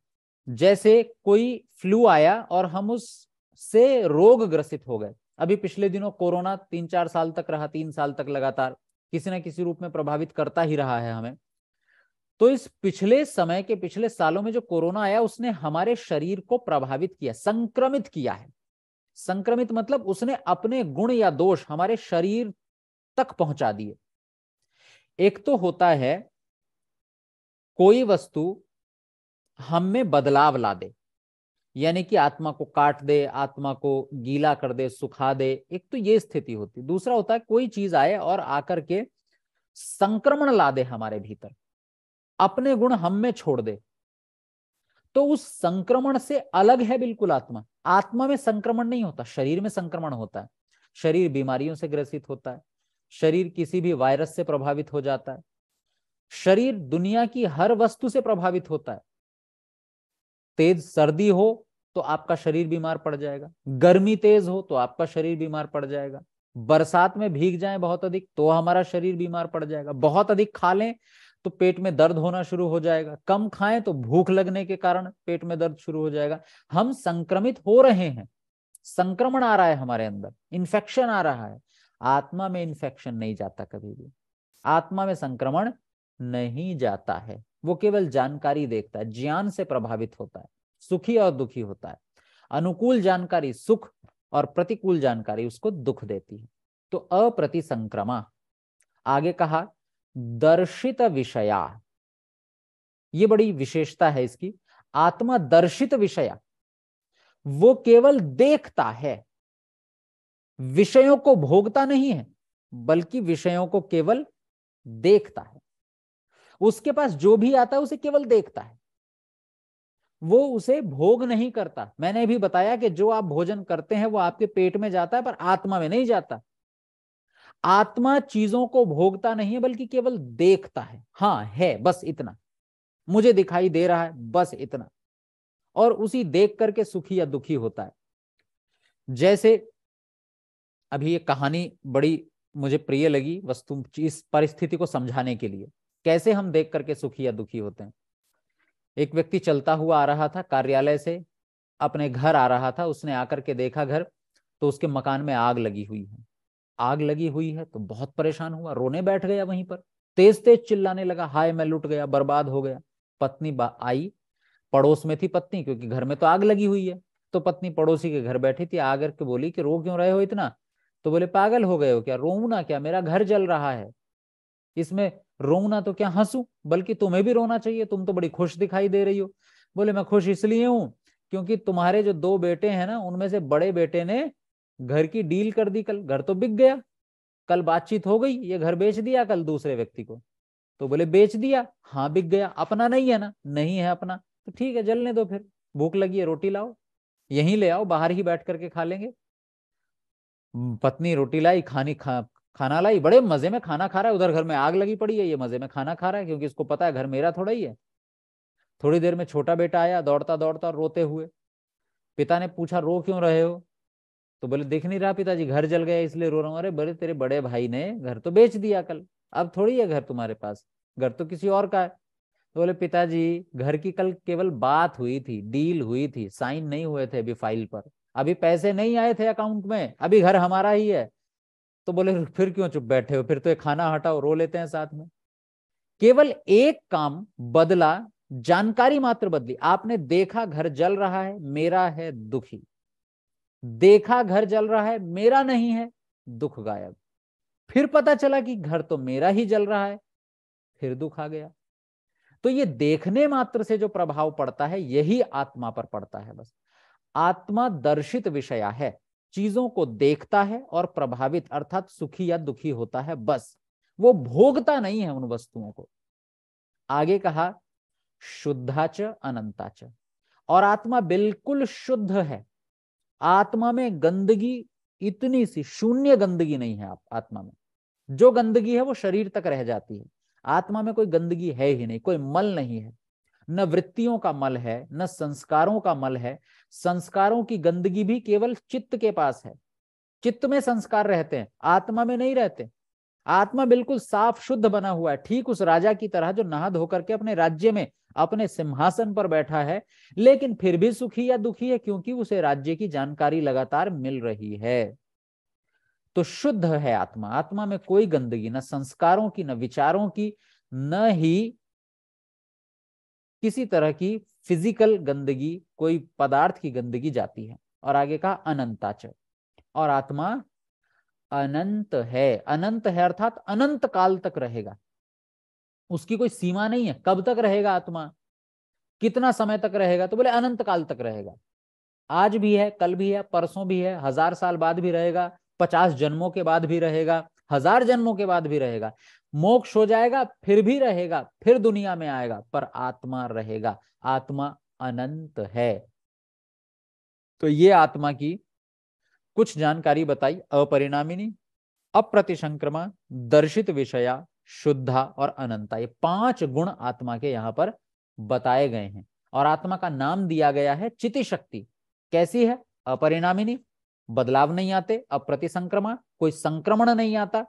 जैसे कोई फ्लू आया और हम उससे रोग ग्रसित हो गए अभी पिछले दिनों कोरोना तीन चार साल तक रहा तीन साल तक लगातार किसी ना किसी रूप में प्रभावित करता ही रहा है हमें तो इस पिछले समय के पिछले सालों में जो कोरोना आया उसने हमारे शरीर को प्रभावित किया संक्रमित किया है संक्रमित मतलब उसने अपने गुण या दोष हमारे शरीर तक पहुंचा दिए एक तो होता है कोई वस्तु हम में बदलाव ला दे यानी कि आत्मा को काट दे आत्मा को गीला कर दे सुखा दे एक तो ये स्थिति होती दूसरा होता है कोई चीज आए और आकर के संक्रमण ला दे हमारे भीतर अपने गुण हम में छोड़ दे तो उस संक्रमण से अलग है बिल्कुल आत्मा आत्मा में संक्रमण नहीं होता शरीर में संक्रमण होता है शरीर बीमारियों से ग्रसित होता है शरीर किसी भी वायरस से प्रभावित हो जाता है शरीर दुनिया की हर वस्तु से प्रभावित होता है तेज सर्दी हो तो आपका शरीर बीमार पड़ जाएगा गर्मी तेज हो तो आपका शरीर बीमार पड़ जाएगा बरसात में भीग जाए बहुत अधिक तो हमारा शरीर बीमार पड़ जाएगा बहुत अधिक खा लें तो पेट में दर्द होना शुरू हो जाएगा कम खाएं तो भूख लगने के कारण पेट में दर्द शुरू हो जाएगा हम संक्रमित हो रहे हैं संक्रमण आ रहा है हमारे अंदर इन्फेक्शन आ रहा है आत्मा में इन्फेक्शन नहीं जाता कभी भी आत्मा में संक्रमण नहीं जाता है वो केवल जानकारी देखता है ज्ञान से प्रभावित होता है सुखी और दुखी होता है अनुकूल जानकारी सुख और प्रतिकूल जानकारी उसको दुख देती है तो अप्रति संक्रमा आगे कहा दर्शित विषया ये बड़ी विशेषता है इसकी आत्मा दर्शित विषया वो केवल देखता है विषयों को भोगता नहीं है बल्कि विषयों को केवल देखता है उसके पास जो भी आता है उसे केवल देखता है वो उसे भोग नहीं करता मैंने भी बताया कि जो आप भोजन करते हैं वो आपके पेट में जाता है पर आत्मा में नहीं जाता आत्मा चीजों को भोगता नहीं है बल्कि केवल देखता है हाँ है बस इतना मुझे दिखाई दे रहा है बस इतना और उसी देख करके सुखी या दुखी होता है जैसे अभी ये कहानी बड़ी मुझे प्रिय लगी वस्तु इस परिस्थिति को समझाने के लिए कैसे हम देख करके सुखी या दुखी होते हैं एक व्यक्ति चलता हुआ आ रहा था कार्यालय से अपने घर आ रहा था उसने आकर के देखा घर तो उसके मकान में आग लगी हुई है आग लगी हुई है तो बहुत परेशान हुआ रोने बैठ गया वहीं पर तेज तेज चिल्लाने लगा हाय मैं लुट गया बर्बाद हो गया पत्नी आई पड़ोस में थी पत्नी क्योंकि घर में तो आग लगी हुई है तो पत्नी पड़ोसी के घर बैठी थी आकर के बोली कि रो क्यों रहे हो इतना तो बोले पागल हो गए हो क्या रो ना क्या मेरा घर जल रहा है इसमें रोना तो क्या हंसू बल्कि तुम्हें भी रोना चाहिए तुम तो बड़ी खुश दिखाई दे रही हो बोले मैं खुश इसलिए हूं क्योंकि तुम्हारे जो दो बेटे हैं ना उनमें से बड़े बेटे ने घर की डील कर दी कल घर तो बिक गया कल बातचीत हो गई ये घर बेच दिया कल दूसरे व्यक्ति को तो बोले बेच दिया हाँ बिक गया अपना नहीं है ना नहीं है अपना तो ठीक है जलने दो फिर भूख लगी है रोटी लाओ यहीं ले आओ बाहर ही बैठ करके खा लेंगे पत्नी रोटी लाई खानी खा खाना लाई बड़े मजे में खाना खा रहा है उधर घर में आग लगी पड़ी है ये मजे में खाना खा रहा है क्योंकि इसको पता है घर मेरा थोड़ा ही है थोड़ी देर में छोटा बेटा आया दौड़ता दौड़ता रोते हुए पिता ने पूछा रो क्यों रहे हो तो बोले देख नहीं रहा पिताजी घर जल गया इसलिए रो रहा हूँ अरे बड़े तेरे बड़े भाई ने घर तो बेच दिया कल अब थोड़ी है घर तुम्हारे पास घर तो किसी और का है तो बोले पिताजी घर की कल केवल बात हुई थी डील हुई थी साइन नहीं हुए थे अभी फाइल पर अभी पैसे नहीं आए थे अकाउंट में अभी घर हमारा ही है तो बोले फिर क्यों चुप बैठे हो फिर तो ये खाना हटाओ रो लेते हैं साथ में केवल एक काम बदला जानकारी मात्र बदली आपने देखा घर जल रहा है मेरा है दुखी देखा घर जल रहा है मेरा नहीं है दुख गायब फिर पता चला कि घर तो मेरा ही जल रहा है फिर दुख आ गया तो ये देखने मात्र से जो प्रभाव पड़ता है यही आत्मा पर पड़ता है बस आत्मा दर्शित विषया है चीजों को देखता है और प्रभावित अर्थात सुखी या दुखी होता है बस वो भोगता नहीं है उन वस्तुओं को आगे कहा शुद्धाच अनंताच और आत्मा बिल्कुल शुद्ध है आत्मा में गंदगी इतनी सी शून्य गंदगी नहीं है आप आत्मा में जो गंदगी है वो शरीर तक रह जाती है आत्मा में कोई गंदगी है ही नहीं कोई मल नहीं है न वृत्तियों का मल है न संस्कारों का मल है संस्कारों की गंदगी भी केवल चित्त के पास है चित्त में संस्कार रहते हैं आत्मा में नहीं रहते आत्मा बिल्कुल साफ शुद्ध बना हुआ है ठीक उस राजा की तरह जो नहा धोकर के अपने राज्य में अपने सिंहासन पर बैठा है लेकिन फिर भी सुखी या दुखी है क्योंकि उसे राज्य की जानकारी लगातार मिल रही है तो शुद्ध है आत्मा आत्मा में कोई गंदगी न संस्कारों की न विचारों की न ही किसी तरह की फिजिकल गंदगी कोई पदार्थ की गंदगी जाती है और आगे कहा अनंताच और आत्मा अनंत है अनंत है अर्थात अनंत काल तक रहेगा उसकी कोई सीमा नहीं है कब तक रहेगा आत्मा कितना समय तक रहेगा तो बोले अनंत काल तक रहेगा आज भी है कल भी है परसों भी है हजार साल बाद भी रहेगा पचास जन्मों के बाद भी रहेगा हजार जन्मों के बाद भी रहेगा मोक्ष हो जाएगा फिर भी रहेगा फिर दुनिया में आएगा पर आत्मा रहेगा आत्मा अनंत है तो ये आत्मा की कुछ जानकारी बताई अपरिणामिनी अप्रतिसंक्रमा दर्शित विषया शुद्धा और अनंता ये पांच गुण आत्मा के यहाँ पर बताए गए हैं और आत्मा का नाम दिया गया है चिति शक्ति कैसी है अपरिणामिनी बदलाव नहीं आते अप्रतिसंक्रमा कोई संक्रमण नहीं आता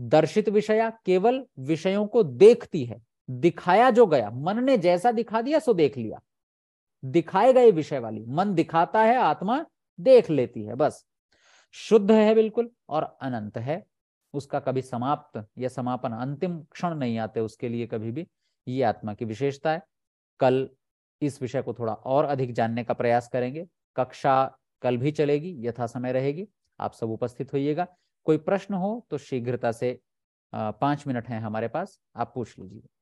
दर्शित विषया केवल विषयों को देखती है दिखाया जो गया मन ने जैसा दिखा दिया सो देख लिया दिखाए गए विषय वाली मन दिखाता है आत्मा देख लेती है बस शुद्ध है बिल्कुल और अनंत है उसका कभी समाप्त या समापन अंतिम क्षण नहीं आते उसके लिए कभी भी ये आत्मा की विशेषता है कल इस विषय को थोड़ा और अधिक जानने का प्रयास करेंगे कक्षा कल भी चलेगी यथा समय रहेगी आप सब उपस्थित होइएगा कोई प्रश्न हो तो शीघ्रता से पांच मिनट हैं हमारे पास आप पूछ लीजिए